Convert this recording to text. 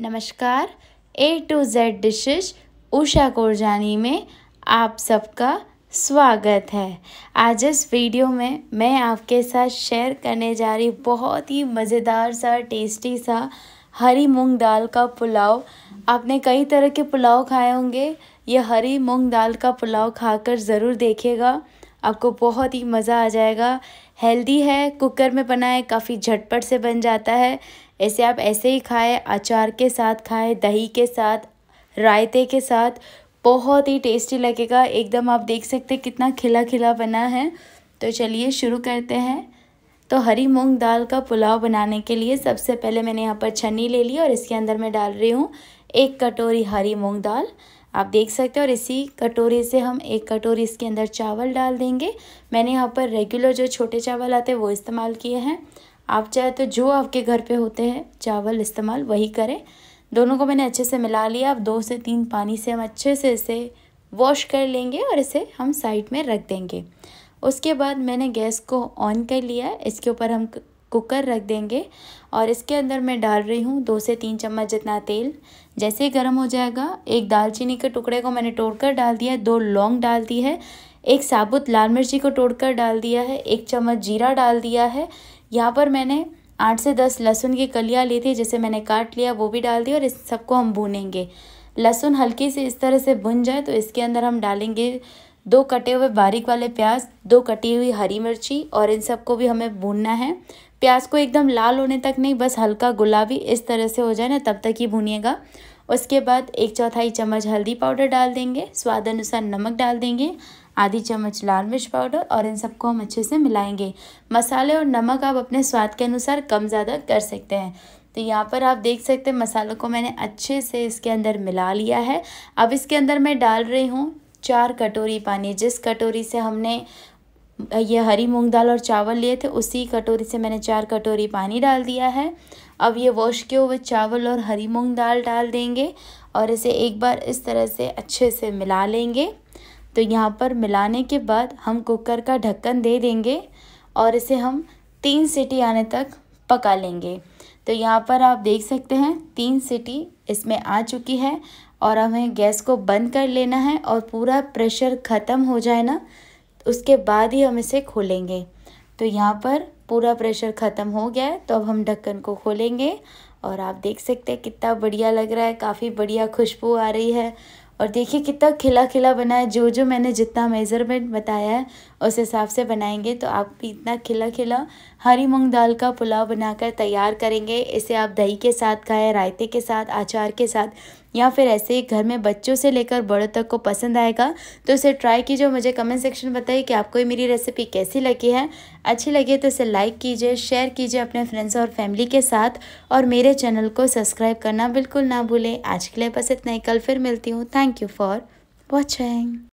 नमस्कार A to Z dishes Usha Korjani में आप सबका स्वागत है आज इस वीडियो में मैं आपके साथ शेयर करने जा रही बहुत ही मज़ेदार सा टेस्टी सा हरी मूंग दाल का पुलाव आपने कई तरह के पुलाव खाए होंगे ये हरी मूंग दाल का पुलाव खाकर ज़रूर देखिएगा आपको बहुत ही मज़ा आ जाएगा हेल्दी है कुकर में बनाए काफ़ी झटपट से बन जाता है ऐसे आप ऐसे ही खाएं अचार के साथ खाएं दही के साथ रायते के साथ बहुत ही टेस्टी लगेगा एकदम आप देख सकते कितना खिला खिला बना है तो चलिए शुरू करते हैं तो हरी मूंग दाल का पुलाव बनाने के लिए सबसे पहले मैंने यहाँ पर छन्नी ले ली और इसके अंदर मैं डाल रही हूँ एक कटोरी हरी मूंग दाल आप देख सकते हो और इसी कटोरी से हम एक कटोरी इसके अंदर चावल डाल देंगे मैंने यहाँ पर रेगुलर जो छोटे चावल आते हैं वो इस्तेमाल किए हैं आप चाहे तो जो आपके घर पे होते हैं चावल इस्तेमाल वही करें दोनों को मैंने अच्छे से मिला लिया अब दो से तीन पानी से हम अच्छे से इसे वॉश कर लेंगे और इसे हम साइड में रख देंगे उसके बाद मैंने गैस को ऑन कर लिया इसके ऊपर हम कुकर रख देंगे और इसके अंदर मैं डाल रही हूँ दो से तीन चम्मच जितना तेल जैसे ही गर्म हो जाएगा एक दालचीनी के टुकड़े को मैंने तोड़कर डाल दिया है दो लौंग डाल दी है एक साबुत लाल मिर्ची को तोड़कर डाल दिया है एक चम्मच जीरा डाल दिया है यहाँ पर मैंने आठ से दस लहसुन की कलियाँ ली थी जिसे मैंने काट लिया वो भी डाल दी और इस सबको हम भूनेंगे लहसुन हल्की से इस तरह से भुन जाए तो इसके अंदर हम डालेंगे दो कटे हुए बारीक वाले प्याज दो कटी हुई हरी मिर्ची और इन सबको भी हमें भूनना है प्याज को एकदम लाल होने तक नहीं बस हल्का गुलाबी इस तरह से हो जाए ना तब तक ही भूनिएगा उसके बाद एक चौथाई चम्मच हल्दी पाउडर डाल देंगे स्वाद अनुसार नमक डाल देंगे आधी चम्मच लाल मिर्च पाउडर और इन सबको हम अच्छे से मिलाएंगे मसाले और नमक आप अपने स्वाद के अनुसार कम ज़्यादा कर सकते हैं तो यहाँ पर आप देख सकते हैं मसालों को मैंने अच्छे से इसके अंदर मिला लिया है अब इसके अंदर मैं डाल रही हूँ चार कटोरी पानी जिस कटोरी से हमने ये हरी मूंग दाल और चावल लिए थे उसी कटोरी से मैंने चार कटोरी पानी डाल दिया है अब ये वॉश किए हुए चावल और हरी मूंग दाल डाल देंगे और इसे एक बार इस तरह से अच्छे से मिला लेंगे तो यहाँ पर मिलाने के बाद हम कुकर का ढक्कन दे देंगे और इसे हम तीन सीटी आने तक पका लेंगे तो यहाँ पर आप देख सकते हैं तीन सीटी इसमें आ चुकी है और हमें गैस को बंद कर लेना है और पूरा प्रेशर ख़त्म हो जाए ना उसके बाद ही हम इसे खोलेंगे तो यहाँ पर पूरा प्रेशर ख़त्म हो गया है तो अब हम ढक्कन को खोलेंगे और आप देख सकते हैं कितना बढ़िया लग रहा है काफ़ी बढ़िया खुशबू आ रही है और देखिए कितना खिला खिला बना है जो जो मैंने जितना मेज़रमेंट बताया है उस हिसाब से बनाएंगे तो आप भी इतना खिला खिला हरी मूंग दाल का पुलाव बनाकर तैयार करेंगे इसे आप दही के साथ खाएं रायते के साथ अचार के साथ या फिर ऐसे ही घर में बच्चों से लेकर बड़ों तक को पसंद आएगा तो इसे ट्राई कीजिए मुझे कमेंट सेक्शन बताइए कि आपको मेरी रेसिपी कैसी लगी है अच्छी लगी तो इसे लाइक कीजिए शेयर कीजिए अपने फ्रेंड्स और फैमिली के साथ और मेरे चैनल को सब्सक्राइब करना बिल्कुल ना भूलें आज के लिए बस इतना ही कल फिर मिलती हूँ थैंक यू फॉर वॉचिंग